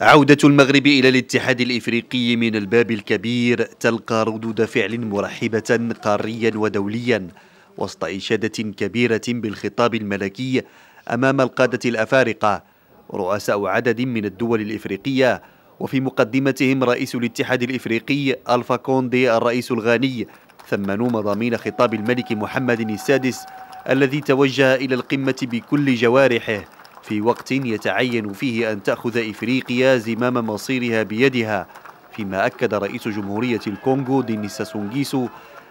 عودة المغرب إلى الاتحاد الإفريقي من الباب الكبير تلقى ردود فعل مرحبة قاريا ودوليا وسط إشادة كبيرة بالخطاب الملكي أمام القادة الأفارقة رؤساء عدد من الدول الإفريقية وفي مقدمتهم رئيس الاتحاد الإفريقي ألفا كوندي الرئيس الغاني ثمنوا مضامين خطاب الملك محمد السادس الذي توجه إلى القمة بكل جوارحه في وقت يتعين فيه أن تأخذ إفريقيا زمام مصيرها بيدها فيما أكد رئيس جمهورية الكونغو دينيس سونغيسو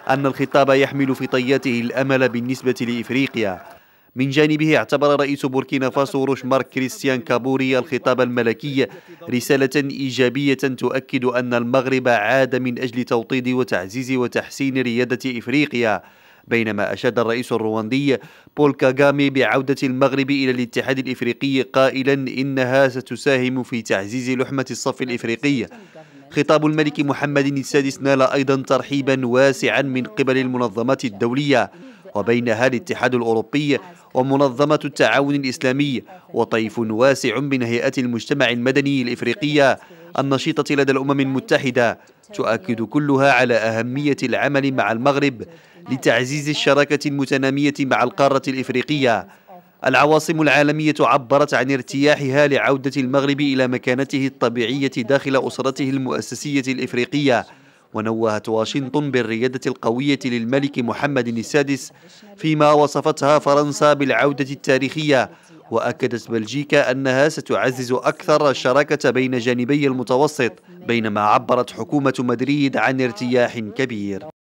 أن الخطاب يحمل في طياته الأمل بالنسبة لإفريقيا من جانبه اعتبر رئيس بوركينا فاسو مارك كريستيان كابوري الخطاب الملكي رسالة إيجابية تؤكد أن المغرب عاد من أجل توطيد وتعزيز وتحسين ريادة إفريقيا بينما أشاد الرئيس الرواندي بول كاغامي بعودة المغرب إلى الاتحاد الإفريقي قائلا إنها ستساهم في تعزيز لحمة الصف الإفريقي خطاب الملك محمد السادس نال أيضا ترحيبا واسعا من قبل المنظمات الدولية وبينها الاتحاد الأوروبي ومنظمة التعاون الإسلامي وطيف واسع من هيئات المجتمع المدني الإفريقية النشيطة لدى الأمم المتحدة تؤكد كلها على أهمية العمل مع المغرب لتعزيز الشراكة المتنامية مع القارة الإفريقية العواصم العالمية عبرت عن ارتياحها لعودة المغرب إلى مكانته الطبيعية داخل أسرته المؤسسية الإفريقية ونوهت واشنطن بالريادة القوية للملك محمد السادس فيما وصفتها فرنسا بالعودة التاريخية وأكدت بلجيكا أنها ستعزز أكثر الشراكة بين جانبي المتوسط بينما عبرت حكومة مدريد عن ارتياح كبير